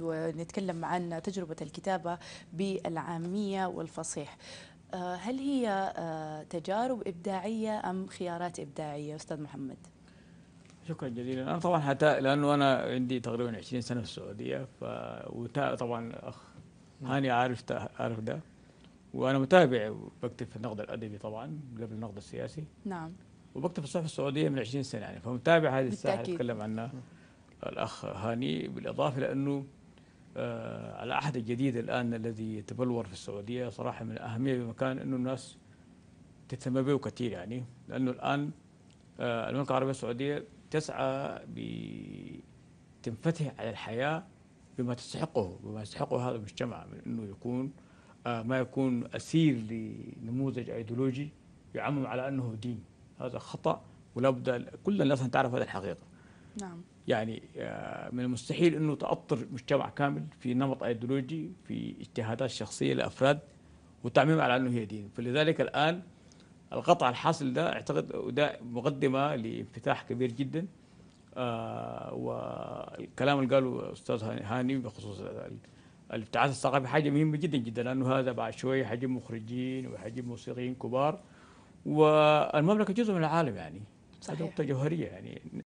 ونتكلم عن تجربة الكتابة بالعامية والفصيح آه، هل هي آه، تجارب إبداعية أم خيارات إبداعية أستاذ محمد؟ شكرا جزيلا أنا طبعا حتى لأنه أنا عندي تقريبا 20 سنة في السعودية ف... وطبعا أخ هاني عارف عارف ده وأنا متابع بكتب في النقد الأدبي طبعا قبل النقد السياسي نعم وبكتب في الصحف السعودية من 20 سنة يعني فمتابع هذه الساحة اللي تكلم عنها الأخ هاني بالإضافة لأنه آه، العهد الجديد الآن الذي يتبلور في السعودية صراحة من الأهمية بمكان أنه الناس تهتم به كثير يعني لأنه الآن آه، المملكة العربية السعودية تسعى بتنفتح على الحياة بما تستحقه بما يستحقه هذا المجتمع من أنه يكون آه، ما يكون أسير لنموذج أيديولوجي يعمم على أنه دين هذا خطأ ولابد كل الناس أن تعرف هذه الحقيقة نعم يعني آه، من المستحيل انه تاطر مجتمع كامل في نمط ايديولوجي في اجتهادات شخصيه لافراد وتعميمها على انه هي دين فلذلك الان القطع الحاصل ده اعتقد ده مقدمه لانفتاح كبير جدا آه، والكلام اللي قاله الاستاذ هاني بخصوص الابتعاث الثقافي حاجه مهمه جدا جدا لانه هذا بعد شوي حجم مخرجين وحجم موسيقيين كبار والمملكه جزء من العالم يعني صحيح. هذه نقطه جوهريه يعني